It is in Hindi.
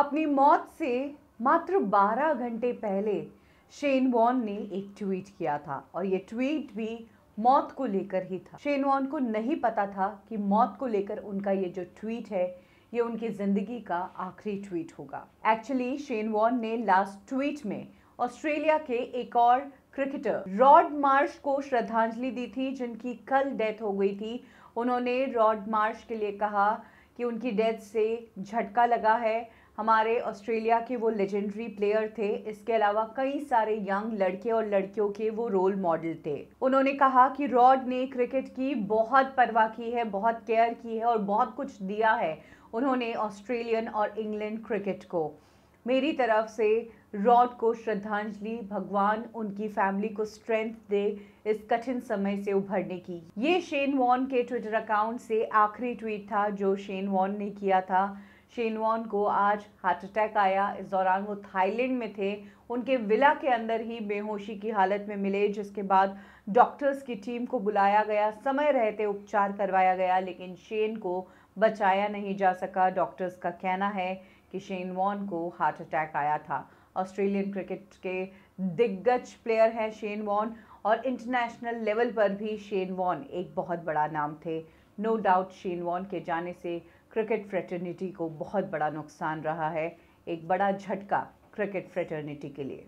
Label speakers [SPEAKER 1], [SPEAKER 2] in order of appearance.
[SPEAKER 1] अपनी मौत से मात्र 12 घंटे पहले शेन वॉन ने एक ट्वीट किया था और ये ट्वीट भी मौत को लेकर ही था शेन वॉन को नहीं पता था कि मौत को लेकर उनका ये जो ट्वीट है ये उनकी ज़िंदगी का आखिरी ट्वीट होगा एक्चुअली शेन वॉन ने लास्ट ट्वीट में ऑस्ट्रेलिया के एक और क्रिकेटर रॉड मार्श को श्रद्धांजलि दी थी जिनकी कल डेथ हो गई थी उन्होंने रॉड मार्श के लिए कहा कि उनकी डेथ से झटका लगा है हमारे ऑस्ट्रेलिया के वो लेजेंडरी प्लेयर थे इसके अलावा कई सारे यंग लड़के और लड़कियों के वो रोल मॉडल थे उन्होंने कहा कि रॉड ने क्रिकेट की बहुत परवाह की है बहुत केयर की है और बहुत कुछ दिया है उन्होंने ऑस्ट्रेलियन और इंग्लैंड क्रिकेट को मेरी तरफ से रॉड को श्रद्धांजलि भगवान उनकी फैमिली को स्ट्रेंथ दे इस कठिन समय से उभरने की ये शेन वॉन के ट्विटर अकाउंट से आखिरी ट्वीट था जो शेन वॉन ने किया था शेनवॉन को आज हार्ट अटैक आया इस दौरान वो थाईलैंड में थे उनके विला के अंदर ही बेहोशी की हालत में मिले जिसके बाद डॉक्टर्स की टीम को बुलाया गया समय रहते उपचार करवाया गया लेकिन शेन को बचाया नहीं जा सका डॉक्टर्स का कहना है कि शेन वॉन को हार्ट अटैक आया था ऑस्ट्रेलियन क्रिकेट के दिग्गज प्लेयर हैं शेन वॉन और इंटरनेशनल लेवल पर भी शेन वॉन एक बहुत बड़ा नाम थे नो डाउट शेन वॉन के जाने से क्रिकेट फ्रेटर्निटी को बहुत बड़ा नुकसान रहा है एक बड़ा झटका क्रिकेट फ्रेटर्निटी के लिए